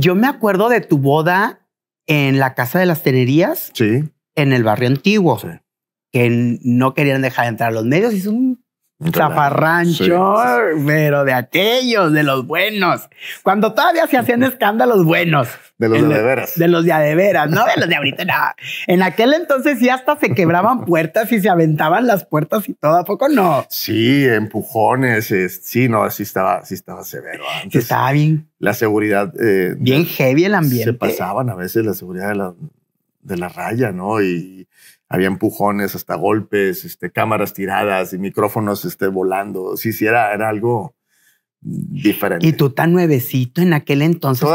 Yo me acuerdo de tu boda en la Casa de las Tenerías. En el barrio antiguo. Que no querían dejar entrar a los medios. Es un Zafarrancho, pero de aquellos, de los buenos. Cuando todavía se hacían escándalos buenos. De los de, veras. De los de de veras, no de los de ahorita, nada. En aquel entonces sí hasta se quebraban puertas y se aventaban las puertas y todo, ¿a poco no? Sí, empujones, sí, no, sí estaba, estaba severo antes. Sí estaba bien. La seguridad. Eh, bien heavy el ambiente. Se pasaban a veces la seguridad de la, de la raya, ¿no? y había empujones, hasta golpes, este, cámaras tiradas y micrófonos este, volando. Sí, sí, era, algo diferente. Y tú tan nuevecito en aquel entonces.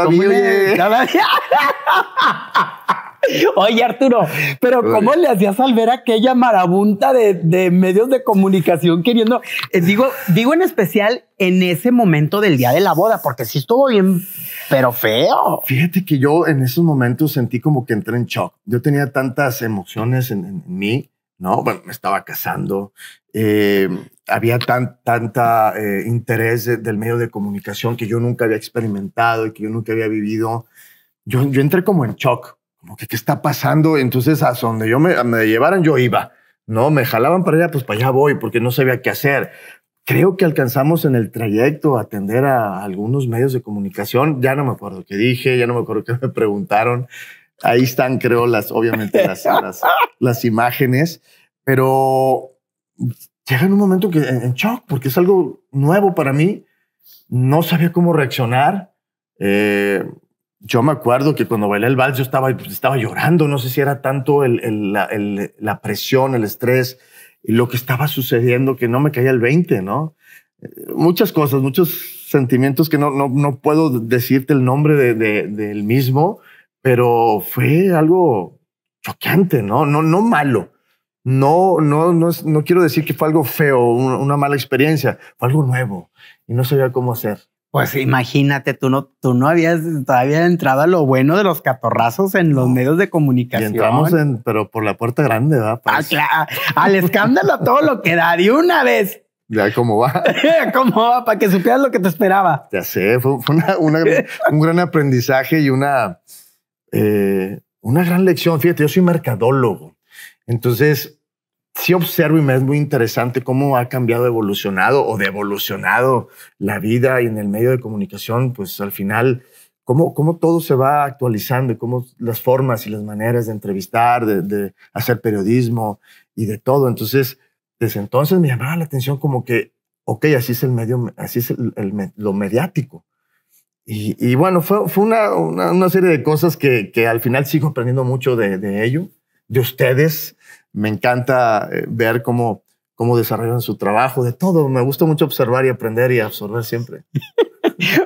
Oye, Arturo, pero ¿cómo le hacías al ver aquella marabunta de, medios de comunicación queriendo? Eh, digo, digo en especial en ese momento del día de la boda, porque sí estuvo bien, pero feo. Fíjate que yo en esos momentos sentí como que entré en shock. Yo tenía tantas emociones en, mí, ¿no? Bueno, me estaba casando, eh, había tan, tanta eh, interés del medio de comunicación que yo nunca había experimentado y que yo nunca había vivido. yo entré como en shock que qué está pasando. Entonces, a donde yo me, llevaran, yo iba. No, me jalaban para allá, pues para allá voy, porque no sabía qué hacer. Creo que alcanzamos en el trayecto a atender a algunos medios de comunicación. Ya no me acuerdo qué dije, ya no me acuerdo qué me preguntaron. Ahí están, creo, las, obviamente, las, las, las, imágenes, pero llega en un momento que en shock, porque es algo nuevo para mí. No sabía cómo reaccionar. Eh, yo me acuerdo que cuando bailé el vals yo estaba, pues, estaba llorando, no sé si era tanto la, presión, el estrés, y lo que estaba sucediendo, que no me caía el 20, ¿no? Eh, muchas cosas, muchos sentimientos que no, no, puedo decirte el nombre del mismo, pero fue algo choqueante, ¿no? No, no malo. No, no, no, no quiero decir que fue algo feo, una mala experiencia, fue algo nuevo y no sabía cómo hacer. Pues imagínate, tú no, tú no habías todavía entrado a lo bueno de los catorrazos en los medios de comunicación. Y entramos en, pero por la puerta grande, ¿verdad? Ah, pues. al escándalo todo lo que da de una vez. Ya, ¿cómo va? ¿Cómo va? Para que supieras lo que te esperaba. Ya sé, fue, un gran aprendizaje y una, eh, una gran lección. Fíjate, yo soy mercadólogo. Entonces, sí observo y me es muy interesante cómo ha cambiado, evolucionado o devolucionado la vida y en el medio de comunicación, pues al final, cómo, cómo todo se va actualizando y cómo las formas y las maneras de entrevistar, de, hacer periodismo y de todo. Entonces, desde entonces me llamaba la atención como que, ok, así es el medio, así es lo mediático. Y, bueno, fue, fue una, una, serie de cosas que, que, al final sigo aprendiendo mucho de, de ello, de ustedes, me encanta eh, ver cómo, cómo desarrollan su trabajo, de todo. Me gusta mucho observar y aprender y absorber siempre.